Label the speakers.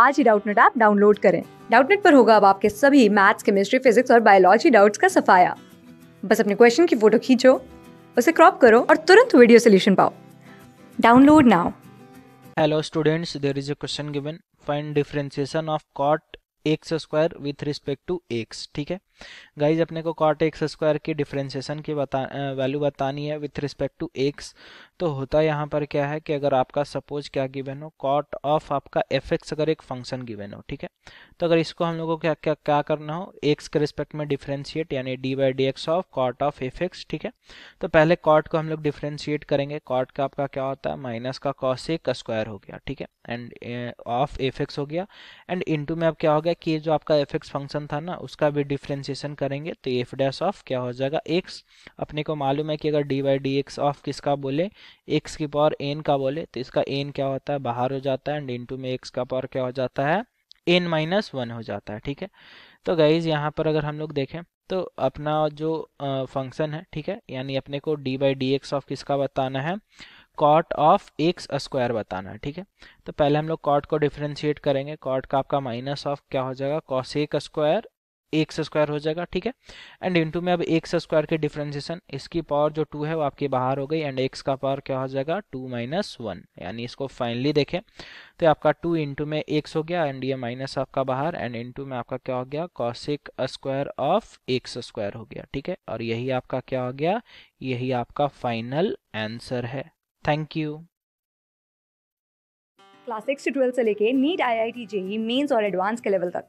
Speaker 1: आज ही Doubtnut app download करें डाउटनेट पर होगा अब आपके सभी मैथ्स केमिस्ट्री फिजिक्स और बायोलॉजी डाउट्स का सफाया बस अपने क्वेश्चन की फोटो खींचो उसे क्रॉप करो और तुरंत वीडियो सोल्यूशन पाओ download now
Speaker 2: hello students there is a question given find differentiation of cot x square with respect to x ठीक है गाइज अपने को कॉट एक्स स्क्वायर की डिफरेंशिएशन की बता वैल्यू बतानी है विथ रिस्पेक्ट टू एक्स तो होता यहाँ पर क्या है कि अगर आपका सपोज क्या गिवेन हो कॉट ऑफ आपका एफ एक्स अगर एक फंक्शन गिवेन हो ठीक है तो अगर इसको हम लोगों को क्या क्या क्या करना हो एक्स के रिस्पेक्ट में डिफ्रेंशिएट यानी d by d x of cot of f x ठीक है तो पहले कॉट को हम लोग डिफ्रेंशिएट करेंगे कॉट का आपका क्या होता है माइनस का कॉस एक स्क्वायर हो गया ठीक है एंड ऑफ एफ एक्स हो गया एंड इंटू में अब क्या हो गया कि जो आपका एफ एक्स फंक्शन था ना उसका भी डिफ्रेंशिएशन करेंगे तो एफ डैस ऑफ क्या हो जाएगा एक्स अपने को मालूम है कि अगर d by d x of किसका बोले एक्स की पावर एन का बोले तो इसका एन क्या होता है बाहर हो जाता है एंड इन में एक्स का पावर क्या हो जाता है एन माइनस वन हो जाता है ठीक है तो गाइज यहाँ पर अगर हम लोग देखें तो अपना जो फंक्शन है ठीक है यानी अपने को d by d x of किसका बताना है कॉट ऑफ एक्स स्क्वायर बताना है ठीक है तो पहले हम लोग कॉट को डिफ्रेंशिएट करेंगे कॉट का आपका माइनस ऑफ क्या हो जाएगा कॉस एक स्क्वायर एक से स्क्वायर हो जाएगा ठीक है एंड इनटू में अब एक से स्क्वायर के डिफरेंशिएशन इसकी पावर जो टू है वो आपकी बाहर हो गई एंड एक्स का पावर क्या हो जाएगा टू माइनस वन यानी इसको फाइनली देखें तो आपका टू इंटू में एक्स हो गया एंड ये माइनस आपका बाहर एंड इंटू में आपका क्या हो गया cosec square of x square हो गया ठीक है और यही आपका क्या हो गया यही आपका फाइनल आंसर है थैंक यू
Speaker 1: क्लास सिक्स से से लेके NEET I I T JEE mains और एडवांस के लेवल तक